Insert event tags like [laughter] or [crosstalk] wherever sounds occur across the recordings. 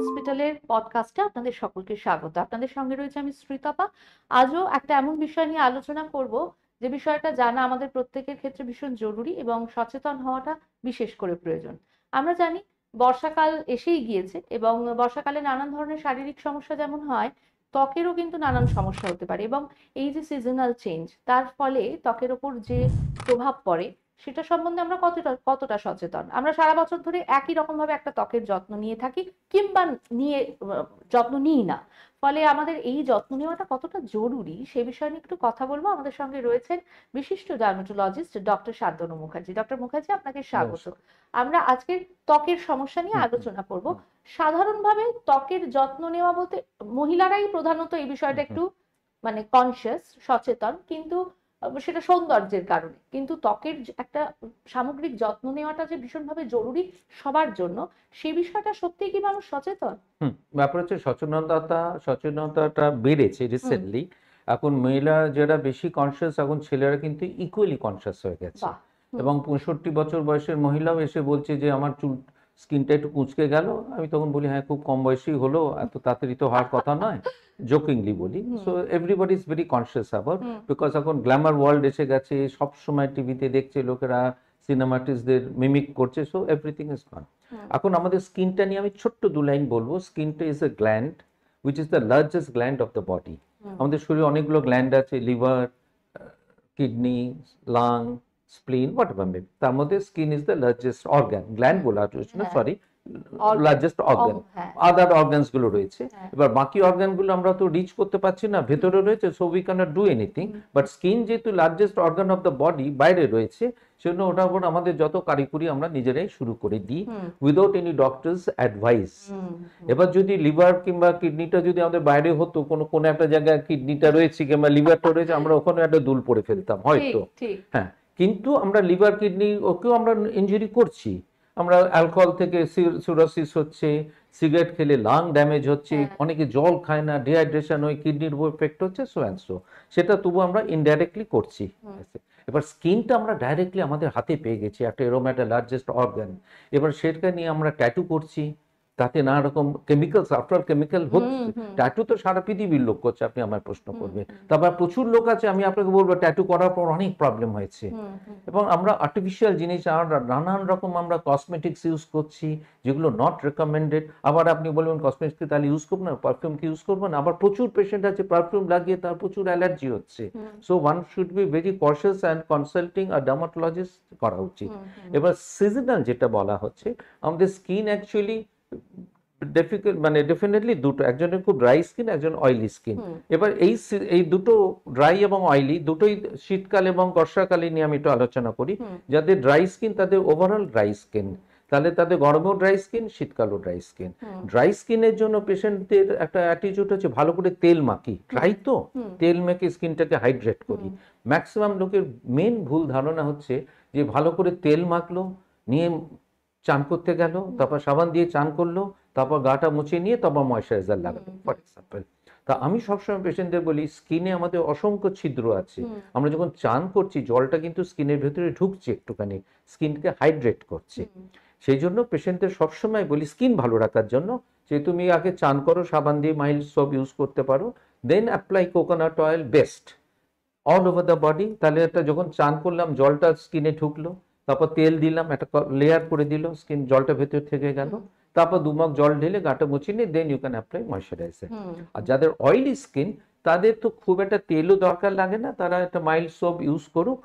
হসপিটালের পডকাস্টে আপনাদের সকলকে স্বাগত আপনাদের সঙ্গে রয়েছে আমি শ্রীতপা আজও একটা এমন বিষয় নিয়ে আলোচনা করব যে বিষয়টা জানা আমাদের প্রত্যেকের ক্ষেত্রে ভীষণ জরুরি এবং সচেতন হওয়াটা বিশেষ করে প্রয়োজন আমরা জানি বর্ষাকাল এসেই গিয়েছে এবং বর্ষাকালে নানান ধরনের শারীরিক সমস্যা যেমন হয় ত্বকেরও কিন্তু নানান সমস্যা হতে পারে এবং এই যে সিজনাল চেঞ্জ তার ফলে ত্বকের ওপর যে প্রভাব পড়ে সেটা সম্বন্ধে আমরা কতটা কতটা সচেতন আমরা সারা বছর ধরে একই রকমভাবে একটা ত্বকের যত্ন নিয়ে থাকি কিংবা নিয়ে যত্ন নিই না ফলে আমাদের এই যত্ন নেওয়াটা কতটা জরুরি সে বিষয়ে নিয়ে একটু কথা বলবো আমাদের সঙ্গে রয়েছেন বিশিষ্ট dermatologist doctor Shantanu Mukherjee doctor Mukherjee আপনাকে স্বাগত আমরা আজকে ত্বকের সমস্যা নিয়ে আলোচনা করব সাধারণভাবে ত্বকের যত্ন নেওয়া বলতে মহিলারাই প্রধানত এই বিষয়টা একটু মানে কনসিয়াস সচেতন কিন্তু সেটা সৌন্দর্যের কারণে কিন্তু ত্বকের একটা সামগ্রিক যত্ন নেওয়াটা যে ভীষণভাবে জরুরি সবার জন্য সে বিষয়টা সত্যি কি মানুষ সচেতন ব্যাপার হচ্ছে সচেতনতা সচেতনতাটা বেড়েছে রিসেন্টলি এখন মহিলা যারা বেশি কনসিয়াস এখন ছেলেরা কিন্তু ইকুয়ালি কনসিয়াস হয়ে গেছে এবং পঁয়ষট্টি বছর বয়সের মহিলাও এসে বলছে যে আমার চুল স্কিনটা একটু কুঁচকে গেল আমি তখন বলি হ্যাঁ খুব কম বয়সী হলো এত তাড়াতাড়ি তো হওয়ার কথা নয় জোকিংলি [laughs] বলি so everybody is very conscious about because এখন গ্ল্যামার ওয়ার্ল্ড এসে গেছে সব সময় টিভিতে দেখছে লোকেরা সিনেমাটিস্টদের মিমিক করছে সো এভরিথিং ইজ ফান এখন আমাদের স্কিনটা নিয়ে আমি ছোট্ট দু লাইন বলবো স্কিনটা is a gland which is the largest gland of the body আমাদের শরীরে অনেকগুলো গ্ল্যান্ড আছে liver kidney lung spleen, whatever may be. Tamode skin is the largest organ, gland bola, হ্যাঁ। sorry, largest organ other organs গুলো রয়েছে হ্যাঁ। এবার বাকি অর্গান গুলো আমরা তো রিচ করতে পারছি না ভেতরে রয়েছে so we can't do anything but skin যেহেতু largest organ of the body বাইরে রয়েছে সেজন্য ওটার উপর আমাদের যত কারিকুরি আমরা নিজেরাই শুরু করে দিই উইদাউট এনি ডক্টরস অ্যাডভাইস এবার যদি লিভার কিংবা কিডনিটা যদি আমাদের বাইরে হতো কোনো কোনো একটা জায়গায় কিডনিটা রয়েছে কিংবা লিভারটা রয়েছে আমরা ওখানে একটা দুল পড়ে ফেলতাম হয়তো হ্যাঁ কিন্তু আমরা লিভার কিডনি ওকেও আমরা ইঞ্জুরি করছি আমরা অ্যালকোহল থেকে সিরোসিস হচ্ছে সিগারেট খেলে লাং ড্যামেজ হচ্ছে হ্যাঁ। অনেকে জল খায় না ডিহাইড্রেশন ওই কিডনির উপর এফেক্ট হচ্ছে সো সো সেটা তবু আমরা ইনডাইরেক্টলি করছি এবার স্কিনটা আমরা ডাইরেক্টলি আমাদের হাতে পেয়ে গেছি একটা এরোম্যাটা একটা লার্জেস্ট অর্গান এবার সেটাকে নিয়ে আমরা ট্যাটু করছি তাতে নানা রকম কেমিক্যাল সফটওয়্যার কেমিক্যাল হচ্ছে ট্যাটু তো সারা পৃথিবীর লোক করছে আপনি আমার প্রশ্ন করবেন তারপর প্রচুর লোক আছে আমি আপনাকে বলবো ট্যাটু করার পর অনেক প্রবলেম হয়েছে এবং আমরা আর্টিফিশিয়াল জিনিস আমরা নানান রকম আমরা কসমেটিক্স ইউজ করছি যেগুলো নট রেকমেন্ডেড আবার আপনি বলবেন কসমেটিক্সকে তাহলে ইউজ করবো না কি ইউজ করবো না আবার প্রচুর পেশেন্ট আছে পারফিউম লাগিয়ে তার প্রচুর অ্যালার্জি হচ্ছে so one should be very cautious and consulting আর ডার্মাটোলজিস্ট করা উচিত এবার সিজনাল যেটা বলা হচ্ছে আমাদের স্কিন অ্যাকচুয়ালি মানে ডেফিনেটলি দুটো একজনের খুব ড্রাই স্কিন একজন অয়েলি স্কিন এবার এই এই দুটো ড্রাই এবং অয়েলি দুটোই শীতকাল এবং বর্ষাকালে নিয়ে আমি একটু আলোচনা করি যাদের ড্রাই স্কিন তাদের ওভারঅল ড্রাই স্কিন তাহলে তাদের গরমেও ড্রাই স্কিন শীতকালও ড্রাই স্কিন ড্রাই স্কিনের জন্য পেশেন্টদের একটা অ্যাটিটিউড হচ্ছে ভালো করে তেল মাখি ড্রাই তো তেল মেখে স্কিনটাকে হাইড্রেট করি ম্যাক্সিমাম লোকের মেন ভুল ধারণা হচ্ছে যে ভালো করে তেল মাখলো নিয়ে চান করতে গেল তারপর সাবান দিয়ে চান করলো তারপর গাটা মুছে নিয়ে তারপর ময়শ্চারাইজার লাগালো ফর এক্সাম্পল তা আমি সবসময় পেশেন্টদের বলি স্কিনে আমাদের অসংখ্য ছিদ্র আছে আমরা যখন চান করছি জলটা কিন্তু স্কিনের ভেতরে ঢুকছে একটুখানি স্কিনকে হাইড্রেট করছে সেই জন্য পেশেন্টদের সবসময় বলি স্কিন ভালো রাখার জন্য যে তুমি আগে চান করো সাবান দিয়ে মাইল সব ইউজ করতে পারো then apply coconut oil best all over the body তাহলে একটা যখন চান করলাম জলটা স্কিনে ঢুকলো তারপর তেল দিলাম একটা লেয়ার করে দিল স্কিন জলটা ভেতর থেকে গেল তারপর দুমক জল ঢেলে গাটা মুছিয়ে নিয়ে then you can apply moisturiser আর যাদের অয়েলি স্কিন তাদের তো খুব একটা তেলও দরকার লাগে না তারা একটা মাইল্ড সোপ ইউজ করুক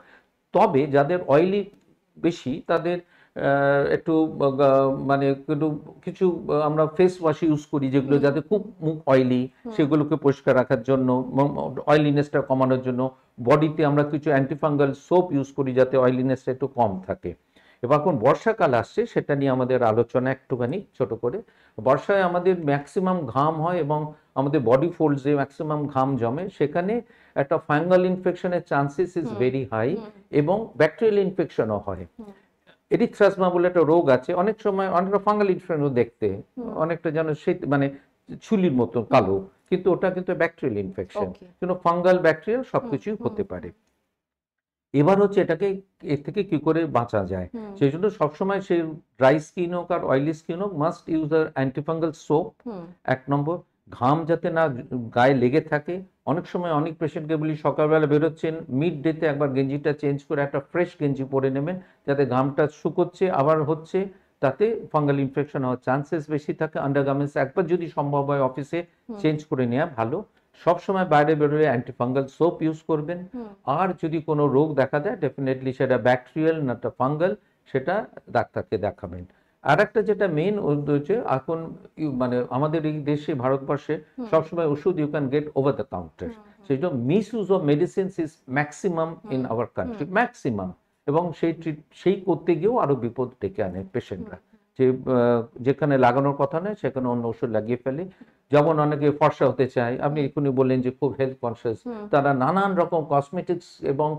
তবে যাদের অয়েলি বেশি তাদের একটু মানে একটু কিছু আমরা ফেস ওয়াশ ইউজ করি যেগুলো যাতে খুব মুখ অয়েলি সেগুলোকে পরিষ্কার রাখার জন্য অয়েলিনেসটা কমানোর জন্য বডিতে আমরা কিছু অ্যান্টিফাঙ্গাল সোপ ইউজ করি যাতে অয়েলিনেসটা একটু কম থাকে এবার এখন বর্ষাকাল আসছে সেটা নিয়ে আমাদের আলোচনা একটুখানি ছোট করে বর্ষায় আমাদের ম্যাক্সিমাম ঘাম হয় এবং আমাদের বডি ফোল্ডসে যে ম্যাক্সিমাম ঘাম জমে সেখানে একটা ফাঙ্গাল ইনফেকশনের চান্সেস ইজ ভেরি হাই এবং ব্যাকটেরিয়াল ইনফেকশনও হয় এরিথ্রাসমা বলে একটা রোগ আছে অনেক সময় অনেকটা ফাঙ্গাল ইনফ্লুয়েঞ্জা দেখতে অনেকটা যেন সে মানে ছুলির মতো কালো কিন্তু ওটা কিন্তু ব্যাকটেরিয়াল ইনফেকশন কিন্তু ফাঙ্গাল ব্যাকটেরিয়াল সবকিছুই হতে পারে এবার হচ্ছে এটাকে এর থেকে কি করে বাঁচা যায় সেই জন্য সবসময় সেই ড্রাই স্কিন হোক আর অয়েলি স্কিন হোক must use the antifungal soap এক নম্বর ঘাম যাতে না গায়ে লেগে থাকে অনেক সময় অনেক পেশেন্টকে বলি সকালবেলা বেরোচ্ছেন মিড ডেতে একবার গেঞ্জিটা চেঞ্জ করে একটা ফ্রেশ গেঞ্জি পরে নেবেন যাতে ঘামটা শুকোচ্ছে আবার হচ্ছে তাতে ফাঙ্গাল ইনফেকশন হওয়ার চান্সেস বেশি থাকে আন্ডারগার্মেন্টস একবার যদি সম্ভব হয় অফিসে চেঞ্জ করে নেওয়া ভালো সবসময় বাইরে বেরোলে অ্যান্টিফাঙ্গাল সোপ ইউজ করবেন আর যদি কোনো রোগ দেখা দেয় ডেফিনেটলি সেটা ব্যাকটেরিয়াল না ফাঙ্গাল সেটা ডাক্তারকে দেখাবেন আর একটা যেটা মেন হচ্ছে এখন মানে আমাদের এই দেশে ভারতবর্ষে সবসময় ওষুধ you can get over the counter সেই জন্য misuse of medicine is maximum in our country maximum এবং সেই সেই করতে গিয়েও আরো বিপদ ডেকে আনে পেশেন্টরা যে যেখানে লাগানোর কথা নয় সেখানে অন্য ওষুধ লাগিয়ে ফেলি যেমন অনেকে ফর্সা হতে চায় আপনি এখনই বললেন যে খুব হেলথ কনসিয়াস তারা নানান রকম কসমেটিক্স এবং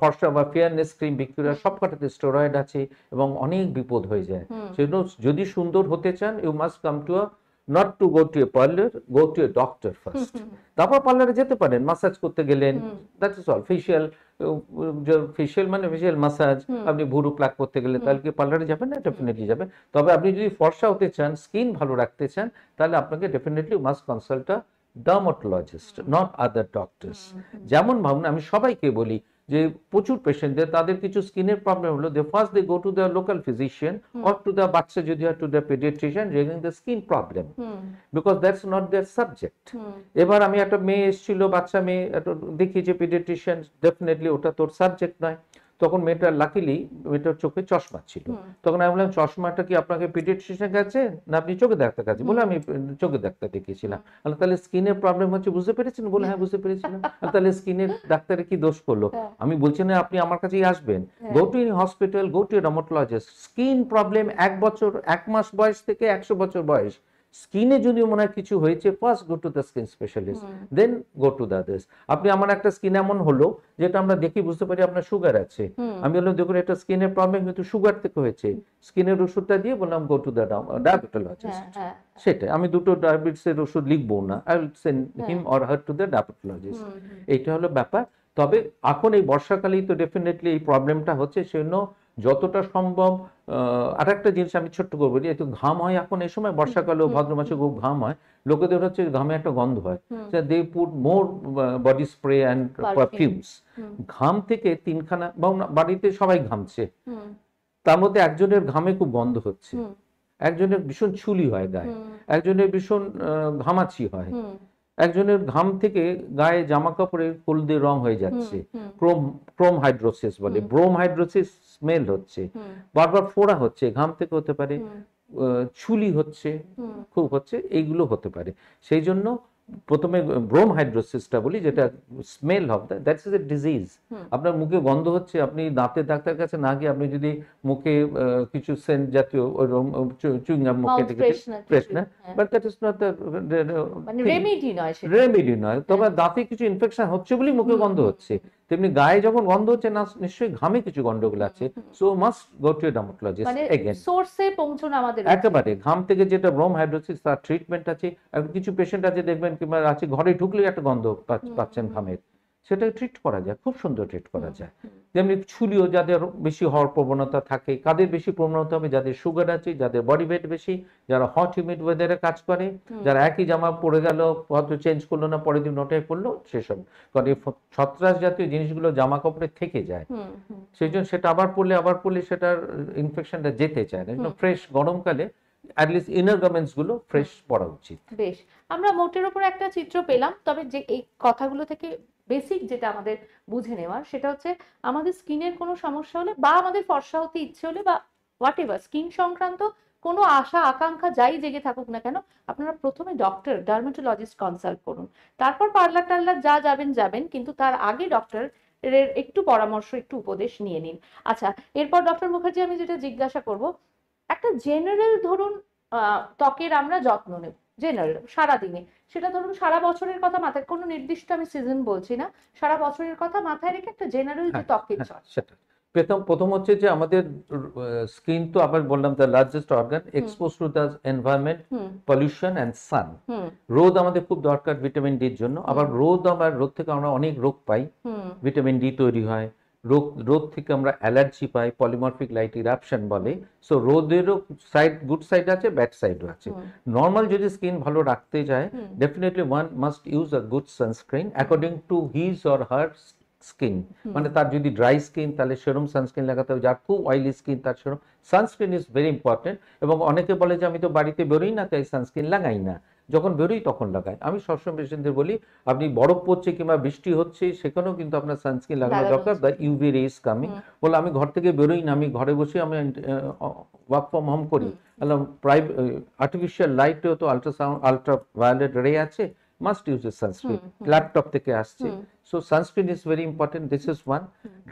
ফর্সা বা ফেয়ারনেস ক্রিম বিক্রিয়া সবকটাতে স্টেরয়েড আছে এবং অনেক বিপদ হয়ে যায় সেজন্য যদি সুন্দর হতে চান you must come to uh not to go to a parlour go to a doctor first তারপর পার্লারে যেতে পারেন মাসাজ করতে গেলেন দ্যাট অল ফেশিয়াল ফেশিয়াল মানে ফেশিয়াল মাসাজ আপনি ভুরু প্লাক করতে গেলে তাহলে কি পার্লারে যাবেন না ডেফিনেটলি যাবে তবে আপনি যদি ফর্সা হতে চান স্কিন ভালো রাখতে চান তাহলে আপনাকে definitely must consult dermatologist not other doctors যেমন ভাবুন আমি সবাইকে বলি যে প্রচুর পেশেন্টদের তাদের কিছু স্কিনের প্রবলেম হলো they first they go to the local physician or to the বাচ্চা যদি হয় to the paediatrician regarding the skin problem because that's not their subject এবার আমি একটা মেয়ে এসেছিল বাচ্চা মেয়ে একটা দেখি যে পেডিয়াট্রিশিয়ান ডেফিনেটলি ওটা তোর সাবজেক্ট নয় তখন মেয়েটা লাকিলি মেয়েটার চোখে চশমা ছিল তখন আমি বললাম চশমাটা কি আপনাকে শেষে গেছে না আপনি চোখে দেখতে গেছে বলে আমি চোখে দেখতে দেখিয়েছিলাম তাহলে স্কিনের প্রবলেম হচ্ছে বুঝতে পেরেছেন বলে হ্যাঁ বুঝতে পেরেছিলাম তাহলে স্কিনের ডাক্তারে কি দোষ করলো হ্যাঁ। আমি বলছি না আপনি আমার কাছেই আসবেন go to hospital go to dermatologist skin problem এক বছর এক মাস বয়স থেকে একশো বছর বয়স স্কিনে যদি মনে হয় কিছু হয়েছে first go to the skin specialist then go to the others আপনি আমার একটা স্কিন এমন হলো যেটা আমরা দেখি বুঝতে পারি আপনার সুগার আছে আমি বললাম দেখুন এটা স্কিনের প্রবলেম কিন্তু সুগার থেকে হয়েছে স্কিনের ওষুধটা দিয়ে বললাম গো টু দ্য ডায়াবেটোলজিস্ট সেটাই আমি দুটো ডায়াবেটিসের ওষুধ লিখবো না I will send him or her to the diabetologist এইটা হলো ব্যাপার তবে এখন এই বর্ষাকালেই তো ডেফিনেটলি এই প্রবলেমটা হচ্ছে সেজন্য যতটা সম্ভব আর একটা জিনিস আমি ছোট্ট করবো যেহেতু ঘাম হয় এখন এই সময় ও ভাদ্র মাসে খুব ঘাম হয় লোকেদের হচ্ছে ঘামে একটা গন্ধ হয় they put more body spray and perfumes ঘাম থেকে তিনখানা বা বাড়িতে সবাই ঘামছে তার মধ্যে একজনের ঘামে খুব গন্ধ হচ্ছে একজনের ভীষণ ছুলি হয় গায়ে একজনের ভীষণ ঘামাচি হয় একজনের ঘাম থেকে গায়ে জামা কাপড়ের হলদে রং হয়ে যাচ্ছে ক্রোম ক্রোম হাইড্রোসিস বলে ব্রোম হাইড্রোসিস স্মেল হচ্ছে বারবার ফোড়া হচ্ছে ঘাম থেকে হতে পারে চুলি হচ্ছে খুব হচ্ছে এইগুলো হতে পারে সেই জন্য প্রথমে ব্রোম হাইড্রোসিসটা বলি যেটা স্মেল হবে দ্যাটস ইজ এ ডিজিজ আপনার মুখে গন্ধ হচ্ছে আপনি দাঁতের ডাক্তার কাছে না গিয়ে আপনি যদি মুখে কিছু সেন্ট জাতীয় ওইরকম চুইংগাম মুখে freshener but that is not remedy নয় রেমেডি নয় তবে হ্যাঁ। দাঁতে কিছু ইনফেকশন হচ্ছে বলেই মুখে গন্ধ হচ্ছে তেমনি গায়ে যখন গন্ধ হচ্ছে না নিশ্চয়ই ঘামে কিছু গন্ডগোল আছে so must go to dermatologist again সোর্সে পৌঁছানো আমাদের একেবারে ঘাম থেকে যেটা ব্রোম হাইড্রোসিস তার ট্রিটমেন্ট আছে এখন কিছু পেশেন্ট আছে দেখবেন কিংবা আছে ঘরে ঢুকলে একটা গন্ধ পাচ্ছেন ঘামের সেটা ট্রিট করা যায় খুব সুন্দর ট্রিট করা যায় যেমনি ছুলিও যাদের বেশি হওয়ার প্রবণতা থাকে কাদের বেশি প্রবণতা হবে যাদের সুগার আছে যাদের বডি ওয়েট বেশি যারা হট হিউমিড ওয়েদারে কাজ করে যারা একই জামা পরে গেল হয়তো চেঞ্জ করলো না পরের দিন ওটাই পড়লো সেসব কারণ এই ছত্রাস জাতীয় জিনিসগুলো জামা কাপড়ে থেকে যায় সেই জন্য সেটা আবার পরলে আবার পড়লে সেটার ইনফেকশনটা যেতে চায় না ফ্রেশ গরমকালে অ্যাটলিস্ট ইনার গার্মেন্টস গুলো ফ্রেশ পরা উচিত বেশ আমরা মোটের উপর একটা চিত্র পেলাম তবে যে এই কথাগুলো থেকে বেসিক যেটা আমাদের বুঝে নেওয়ার সেটা হচ্ছে আমাদের স্কিনের কোনো সমস্যা হলে বা আমাদের ফর্সা হতে ইচ্ছে হলে বা হোয়াট এভার স্কিন সংক্রান্ত কোনো আশা আকাঙ্ক্ষা যাই জেগে থাকুক না কেন আপনারা প্রথমে ডক্টর ডার্মেটোলজিস্ট কনসাল্ট করুন তারপর পার্লার টার্লার যা যাবেন যাবেন কিন্তু তার আগে ডক্টর এর একটু পরামর্শ একটু উপদেশ নিয়ে নিন আচ্ছা এরপর ডক্টর মুখার্জি আমি যেটা জিজ্ঞাসা করব একটা জেনারেল ধরুন ত্বকের আমরা যত্ন নেব জেনারেল দিনে সেটা ধরুন সারা বছরের কথা মাথায় কোনো নির্দিষ্ট আমি সিজন বলছি না সারা বছরের কথা মাথায় রেখে একটা জেনারেল যে ত্বকের হ্যাঁ, হ্যাঁ, প্রথম প্রথম হচ্ছে যে আমাদের স্কিন তো আবার বললাম the largest organ expose to the environment pollution and sun রোদ আমাদের খুব দরকার ভিটামিন ডির জন্য আবার রোদ আবার রোদ থেকে আমরা অনেক রোগ পাই ভিটামিন ডি তৈরি হয় রোগ রোদ থেকে আমরা অ্যালার্জি পাই পলিমরফিক লাইট ইরাপশন বলে সো রোদেরও সাইড গুড সাইড আছে ব্যাড সাইডও আছে নর্মাল যদি স্কিন ভালো রাখতে যায় definitely one must use a good sunscreen according to his or her skin মানে তার যদি ড্রাই স্কিন তাহলে সেরম সানস্ক্রিন লাগাতে হবে যার খুব অয়েলি স্কিন তার সেরম সানস্ক্রিন ইজ ভেরি ইম্পর্টেন্ট এবং অনেকে বলে যে আমি তো বাড়িতে বেরোই না তাই সানস্ক্রিন লাগাই না যখন বেরোই তখন লাগায় আমি সবসময় পেশেন্টদের বলি আপনি বরফ পড়ছে কিংবা বৃষ্টি হচ্ছে সেখানেও কিন্তু আপনার সানস্ক্রিন লাগানো দরকার বা ইউভি রেস কামিং বলে আমি ঘর থেকে বেরোই না আমি ঘরে বসে আমি ওয়ার্ক ফ্রম হোম করি প্রাই আর্টিফিশিয়াল লাইটেও তো আলট্রাসাউন্ড আলট্রা ভায়োলেট রে আছে must use a sunscreen laptop থেকে আসছে so sunscreen is very important this is one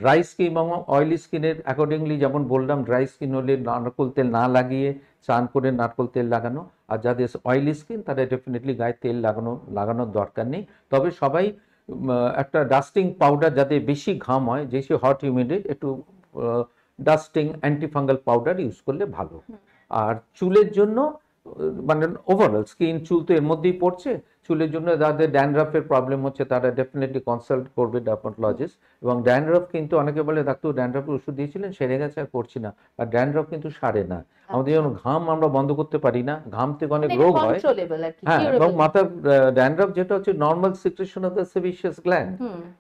dry skin এবং অয়েলি স্কিনের অ্যাকর্ডিংলি যেমন বললাম ড্রাই স্কিন হলে নারকোল তেল না লাগিয়ে চান করে নারকোল তেল লাগানো আর যাদের অয়েলি স্কিন তাদের ডেফিনেটলি গায়ে তেল লাগানো লাগানোর দরকার নেই তবে সবাই একটা ডাস্টিং পাউডার যাতে বেশি ঘাম হয় বেশি হট হিউমিডিট একটু ডাস্টিং অ্যান্টিফাঙ্গাল পাউডার ইউজ করলে ভালো আর চুলের জন্য মানে ওভারঅল স্কিন চুল তো এর মধ্যেই পড়ছে চুলের জন্য যাদের ড্যানড্রাফের প্রবলেম হচ্ছে তারা ডেফিনেটলি কনসাল্ট করবে ডার্মাটোলজিস্ট এবং ড্যানড্রাফ কিন্তু অনেকে বলে ডাক্তার ড্যানড্রাফের ওষুধ দিয়েছিলেন সেরে গেছে আর করছি না আর ড্যানড্রাফ কিন্তু সারে না আচ্ছা। আমাদের যেমন ঘাম আমরা বন্ধ করতে পারি না ঘাম থেকে অনেক মানে রোগ হয় হ্যাঁ এবং মাথার ড্যানড্রাফ যেটা হচ্ছে নর্মাল সিক্রেশন অফ দ্য সেভিশিয়াস গ্ল্যান্ড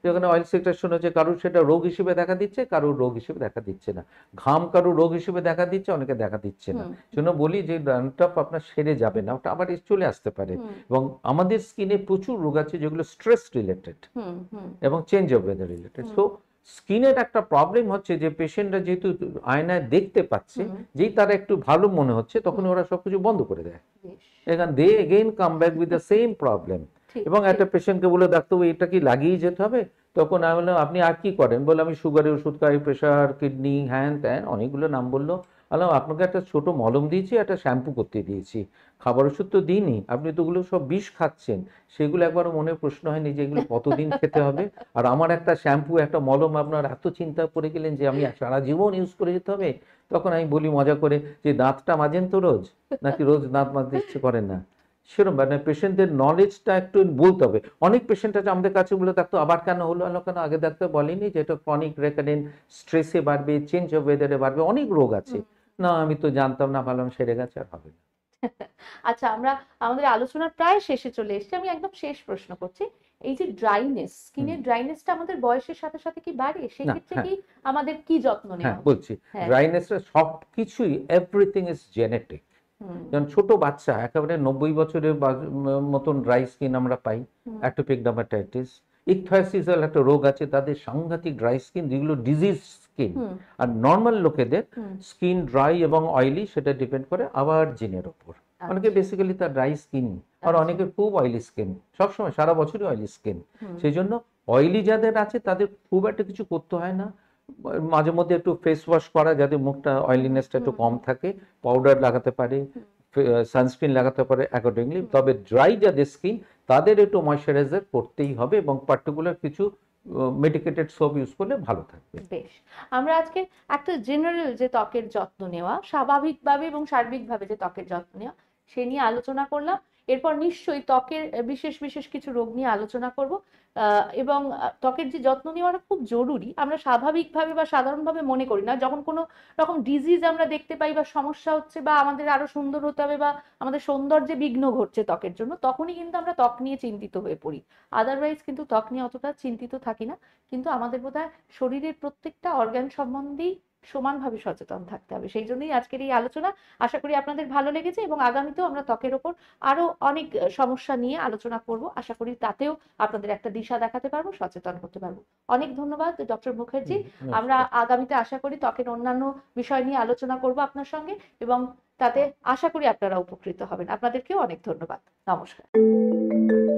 যেখানে অয়েল সিক্রেশন হচ্ছে কারোর সেটা রোগ হিসেবে দেখা দিচ্ছে কারোর রোগ হিসেবে দেখা দিচ্ছে না ঘাম কারোর রোগ হিসেবে দেখা দিচ্ছে অনেকে দেখা দিচ্ছে না জন্য বলি যে ড্যানড্রাফ আপনার সেরে যাবে না ওটা আবার চলে আসতে পারে এবং আমাদের আমাদের স্কিনে প্রচুর রোগ আছে যেগুলো স্ট্রেস রিলেটেড এবং change of weather related so স্কিনের একটা প্রবলেম হচ্ছে যে পেশেন্টরা যেহেতু আয়নায় দেখতে পাচ্ছে যেই তার একটু ভালো মনে হচ্ছে তখন ওরা সবকিছু বন্ধ করে দেয় এখান they again come back with the same problem এবং একটা পেশেন্টকে বলে ডাক্তার এটা কি লাগিয়ে যেতে হবে তখন আমি বললাম আপনি আর কি করেন বলে আমি সুগারের ওষুধ খাই প্রেশার কিডনি হ্যান ত্যান অনেকগুলো নাম বললো আলাম আপনাকে একটা ছোট মলম দিয়েছি একটা শ্যাম্পু করতে দিয়েছি খাবার ওষুধ তো দিইনি আপনি তো ওগুলো সব বিষ খাচ্ছেন সেগুলো একবারও মনে প্রশ্ন হয়নি যে এগুলো কতদিন খেতে হবে আর আমার একটা শ্যাম্পু একটা মলম আপনার এত চিন্তা করে গেলেন যে আমি সারা জীবন ইউজ করে যেতে হবে তখন আমি বলি মজা করে যে দাঁতটা মাজেন তো রোজ নাকি রোজ দাঁত মাজতে ইচ্ছে করেন না সেরকম মানে পেশেন্টদের নলেজটা একটু বলতে হবে অনেক পেশেন্ট আছে আমাদের কাছে বলে দেখতো আবার কেন হলো আলো কেন আগে দেখতে বলেনি যে এটা ক্রনিক রেকারেন্ট স্ট্রেসে বাড়বে চেঞ্জ অফ ওয়েদারে বাড়বে অনেক রোগ আছে না আমি তো জানতাম না ভাবলাম সেরে গেছে আর হবে [laughs] আচ্ছা আমরা আমাদের আলোচনার প্রায় শেষে চলে এসেছি আমি একদম শেষ প্রশ্ন করছি এই যে ড্রাইনেস স্কিনের ড্রাইনেসটা আমাদের বয়সের সাথে সাথে কি বাড়ে সেই ক্ষেত্রে হ্যাঁ। কি আমাদের কি যত্ন নেওয়া হ্যাঁ, বলছি হ্যাঁ। সব কিছুই এভরিথিং ইজ জেনেটিক যেমন ছোট বাচ্চা একেবারে নব্বই বছরের মতন ড্রাই স্কিন আমরা পাই অ্যাটোপিক ডার্মাটাইটিস ইকথাইসিস একটা রোগ আছে তাদের সাংঘাতিক ড্রাই স্কিন যেগুলো ডিজিজ স্কিন আর নর্মাল লোকেদের স্কিন ড্রাই এবং অয়েলি সেটা ডিপেন্ড করে আবার জিনের ওপর আচ্ছা। অনেকে বেসিক্যালি তার ড্রাই স্কিন আর আচ্ছা। অনেকে খুব অয়েলি স্কিন সবসময় সারা বছরই অয়েলি স্কিন সেই জন্য অয়েলি যাদের আছে তাদের খুব একটা কিছু করতে হয় না মাঝে মধ্যে একটু ফেস ওয়াশ করা যাতে মুখটা অয়েলিনেসটা একটু কম থাকে পাউডার লাগাতে পারে সানস্ক্রিন লাগাতে পারে অ্যাকর্ডিংলি তবে ড্রাই যাদের স্কিন তাদের একটু ময়শ্চারাইজার করতেই হবে এবং পার্টিকুলার কিছু মেডিকেটেড সোপ ইউজ করলে ভালো থাকবে বেশ আমরা আজকে একটা জেনারেল যে ত্বকের যত্ন নেওয়া স্বাভাবিকভাবে এবং সার্বিকভাবে যে ত্বকের যত্ন নেওয়া সে নিয়ে আলোচনা করলাম এরপর নিশ্চয়ই ত্বকের বিশেষ বিশেষ কিছু রোগ নিয়ে আলোচনা করব এবং ত্বকের যে যত্ন নেওয়াটা খুব জরুরি আমরা স্বাভাবিকভাবে বা সাধারণভাবে মনে করি না যখন কোনো রকম ডিজিজ আমরা দেখতে পাই বা সমস্যা হচ্ছে বা আমাদের আরও সুন্দর হতে হবে বা আমাদের সৌন্দর্যে বিঘ্ন ঘটছে ত্বকের জন্য তখনই কিন্তু আমরা ত্বক নিয়ে চিন্তিত হয়ে পড়ি আদারওয়াইজ কিন্তু ত্বক নিয়ে অতটা চিন্তিত থাকি না কিন্তু আমাদের বোধ শরীরের প্রত্যেকটা অর্গান সম্বন্ধেই সমানভাবে সচেতন থাকতে হবে সেই জন্যই আজকের এই আলোচনা আশা করি আপনাদের ভালো লেগেছে এবং আগামীতেও আমরা ত্বকের ওপর আরো অনেক সমস্যা নিয়ে আলোচনা করব আশা করি তাতেও আপনাদের একটা দিশা দেখাতে পারবো সচেতন হতে পারবো অনেক ধন্যবাদ ডক্টর মুখার্জি আমরা আগামীতে আশা করি ত্বকের অন্যান্য বিষয় নিয়ে আলোচনা করব আপনার সঙ্গে এবং তাতে আশা করি আপনারা উপকৃত হবেন আপনাদেরকেও অনেক ধন্যবাদ নমস্কার